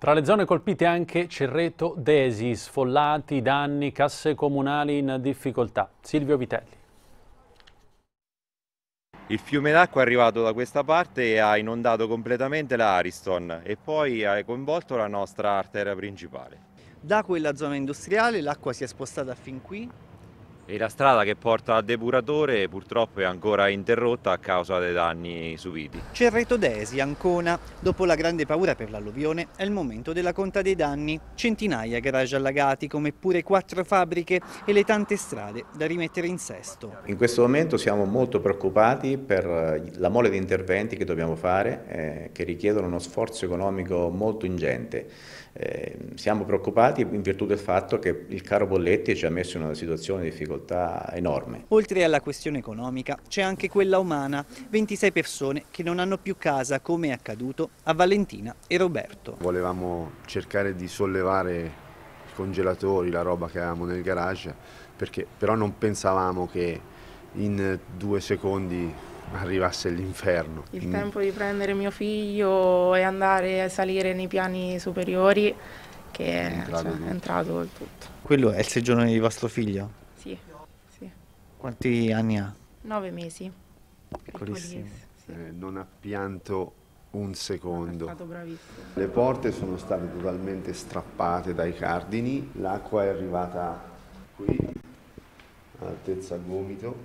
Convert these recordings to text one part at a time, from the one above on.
Tra le zone colpite anche Cerreto, Desi, sfollati, danni, casse comunali in difficoltà. Silvio Vitelli. Il fiume d'acqua è arrivato da questa parte e ha inondato completamente la Ariston e poi ha coinvolto la nostra arteria principale. Da quella zona industriale l'acqua si è spostata fin qui e la strada che porta al depuratore purtroppo è ancora interrotta a causa dei danni subiti. Cerreto Desi, Ancona. Dopo la grande paura per l'alluvione è il momento della conta dei danni. Centinaia garage allagati come pure quattro fabbriche e le tante strade da rimettere in sesto. In questo momento siamo molto preoccupati per eh, la mole di interventi che dobbiamo fare eh, che richiedono uno sforzo economico molto ingente. Eh, siamo preoccupati in virtù del fatto che il caro Bolletti ci ha messo in una situazione di difficoltà difficoltà enorme. Oltre alla questione economica c'è anche quella umana, 26 persone che non hanno più casa come è accaduto a Valentina e Roberto. Volevamo cercare di sollevare i congelatori, la roba che avevamo nel garage, perché, però non pensavamo che in due secondi arrivasse l'inferno. Il tempo di prendere mio figlio e andare a salire nei piani superiori che è entrato, cioè, è entrato il tutto. Quello è il seggiorno di vostro figlio? Sì. Quanti anni ha? Nove mesi. Piccolissimo. Sì. Eh, non ha pianto un secondo. È stato bravissimo. Le porte sono state totalmente strappate dai cardini, l'acqua è arrivata qui, altezza gomito.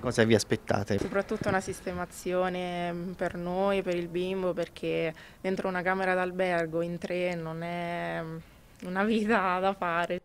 Cosa vi aspettate? Soprattutto una sistemazione mm, per noi, per il bimbo, perché dentro una camera d'albergo in tre non è mm, una vita da fare.